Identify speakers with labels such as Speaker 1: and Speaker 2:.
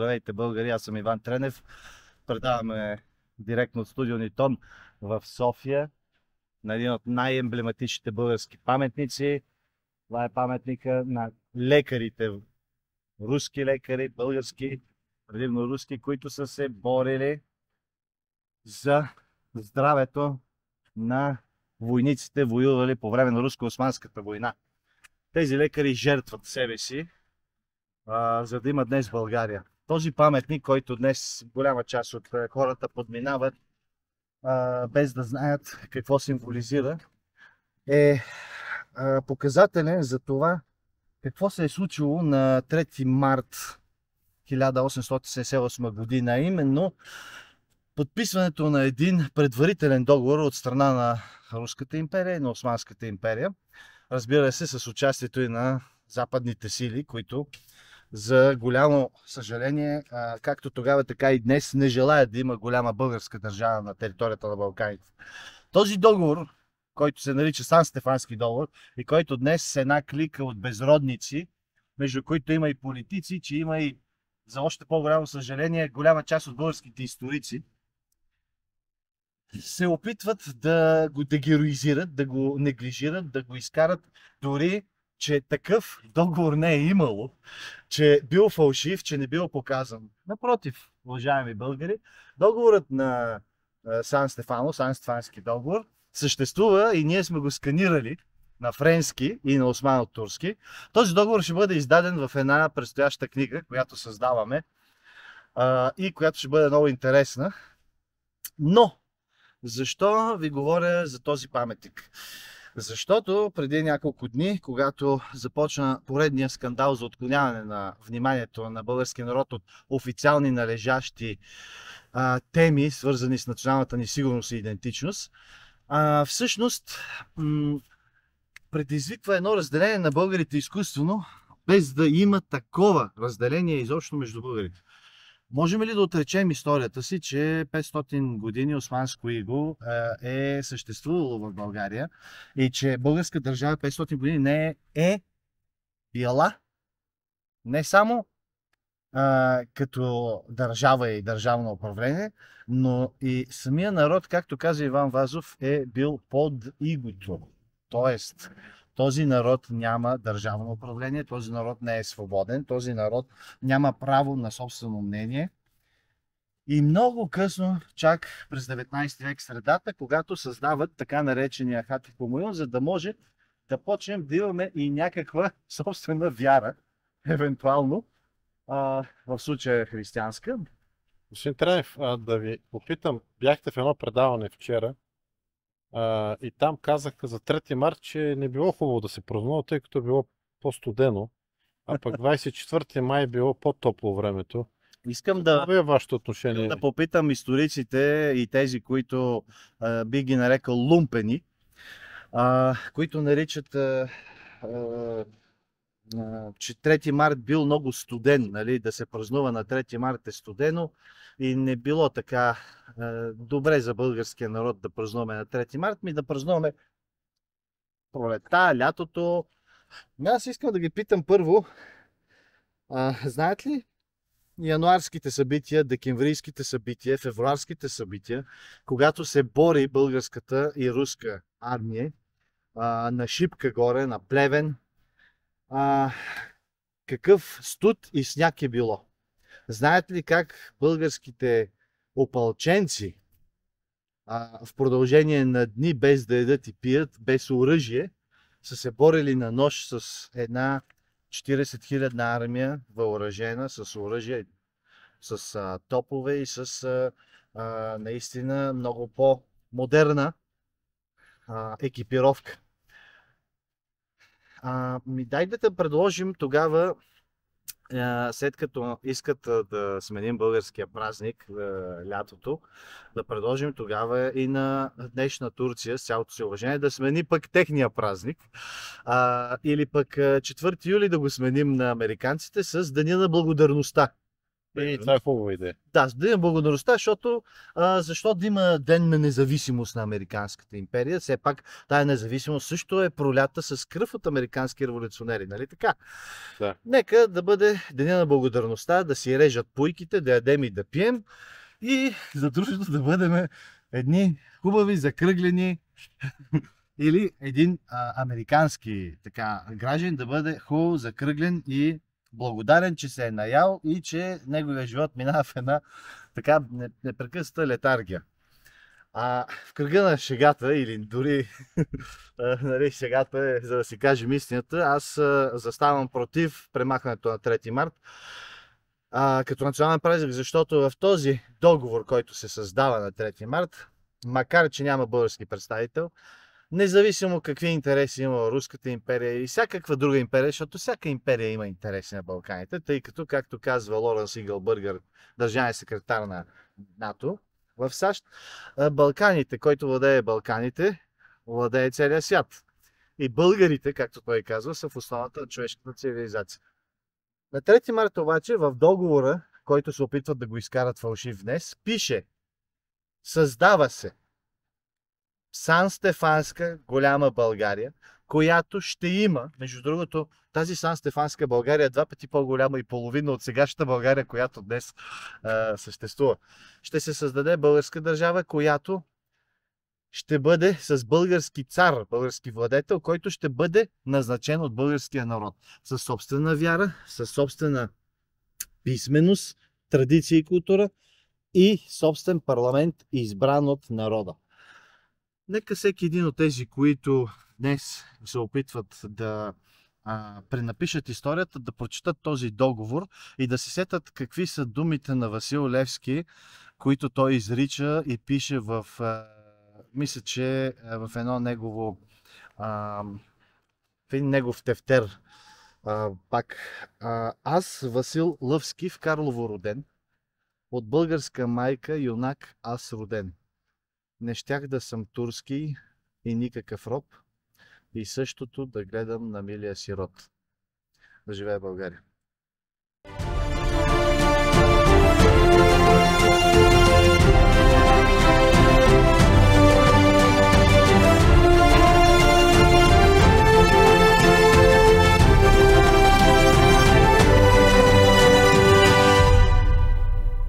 Speaker 1: Здравейте българи, аз съм Иван Тренев. Предаваме директно от студио Нитон в София на един от най-емблематичните български паметници. Това е паметника на лекарите, руски лекари, български, предимно руски, които са се борили за здравето на войниците, воювали по време на руско-османската война. Тези лекари жертват себе си, а, за да има днес България този паметник, който днес голяма част от е, хората подминават, а, без да знаят какво символизира, е а, показателен за това какво се е случило на 3 март 1878 година, именно подписването на един предварителен договор от страна на Руската империя и на Османската империя, разбира се, с участието и на западните сили, които за голямо съжаление, както тогава, така и днес, не желая да има голяма българска държава на територията на Балканите. Този договор, който се нарича Сан Стефански договор и който днес е една клика от безродници, между които има и политици, че има и, за още по-голямо съжаление, голяма част от българските историци, се опитват да го дегероизират, да го неглижират, да го изкарат дори че такъв договор не е имало, че е бил фалшив, че не бил показан. Напротив, уважаеми българи, договорът на Сан Стефано, Сан Стефански договор, съществува и ние сме го сканирали на френски и на османо-турски. Този договор ще бъде издаден в една предстояща книга, която създаваме и която ще бъде много интересна. Но, защо ви говоря за този паметник? Защото преди няколко дни, когато започна поредния скандал за отклоняване на вниманието на българския народ от официални належащи а, теми, свързани с националната ни сигурност и идентичност, а, всъщност м- предизвиква едно разделение на българите изкуствено, без да има такова разделение изобщо между българите. Можем ли да отречем историята си, че 500 години Османско иго е съществувало в България и че българска държава 500 години не е, е била не само а, като държава и държавно управление, но и самия народ, както каза Иван Вазов, е бил под игото. Тоест, този народ няма държавно управление, този народ не е свободен, този народ няма право на собствено мнение. И много късно, чак през 19 век средата, когато създават така наречения Хати Комуил, за да може да почнем да имаме и някаква собствена вяра, евентуално, а, в случая християнска. Господин Траев, да ви попитам, бяхте в едно предаване вчера, а, и там казаха за 3 март, че не било хубаво да се празнува, тъй като е било по-студено, а пък 24 май е било по-топло времето. Искам да, е вашето отношение? да попитам историците и тези, които а, би ги нарекал лумпени, а, които наричат а, а, че 3 март бил много студен, нали, да се празнува на 3 март е студено и не било така добре за българския народ да празнуваме на 3 март, ми да празнуваме пролета, лятото. Аз искам да ги питам първо, а, знаят ли януарските събития, декемврийските събития, февруарските събития, когато се бори българската и руска армия а, на Шипка горе, на Плевен, а, какъв студ и сняг е било. Знаете ли как българските опалченци а, в продължение на дни без да едат и пият, без оръжие, са се борили на нощ с една 40 хилядна армия, въоръжена с оръжие, с а, топове и с а, а, наистина много по-модерна а, екипировка. А, ми дай да те предложим тогава, а, след като искат а, да сменим българския празник а, лятото, да предложим тогава и на днешна Турция, с цялото си уважение, да смени пък техния празник. А, или пък 4 юли да го сменим на американците с Деня на благодарността. И е, това е хубава идея. Да, да имам благодарността, защото, а, да има ден на независимост на Американската империя. Все пак тая независимост също е пролята с кръв от американски революционери, нали така? Да. Нека да бъде деня на благодарността, да си режат пуйките, да ядем и да пием и за дружно да бъдем едни хубави, закръглени или един а, американски така, граждан да бъде хубаво, закръглен и благодарен, че се е наял и че неговия живот минава в една така непрекъсната летаргия. А в кръга на шегата, или дори нали, шегата е, за да си кажем истината, аз заставам против премахването на 3 март а, като национален празник, защото в този договор, който се създава на 3 март, макар че няма български представител, независимо какви интереси има Руската империя и всякаква друга империя, защото всяка империя има интереси на Балканите, тъй като, както казва Лоренс Игълбъргър, държавен секретар на НАТО в САЩ, Балканите, който владее Балканите, владее целия свят. И българите, както той казва, са в основата на човешката цивилизация. На 3 марта обаче в договора, който се опитват да го изкарат фалшив днес, пише Създава се Сан-Стефанска голяма България, която ще има, между другото, тази Сан-Стефанска България е два пъти по-голяма и половина от сегашната България, която днес а, съществува. Ще се създаде българска държава, която ще бъде с български цар, български владетел, който ще бъде назначен от българския народ. Със собствена вяра, със собствена писменост, традиция и култура и собствен парламент, избран от народа. Нека всеки един от тези, които днес се опитват да а, пренапишат историята, да прочитат този договор и да се сетат какви са думите на Васил Левски, които той изрича и пише в, а, мисля, че в едно негово, а, в един негов тефтер, а, пак. А, аз, Васил Лъвски, в Карлово роден, от българска майка, юнак, аз роден. Не щях да съм турски и никакъв роб, и същото да гледам на милия си род. Да живее България!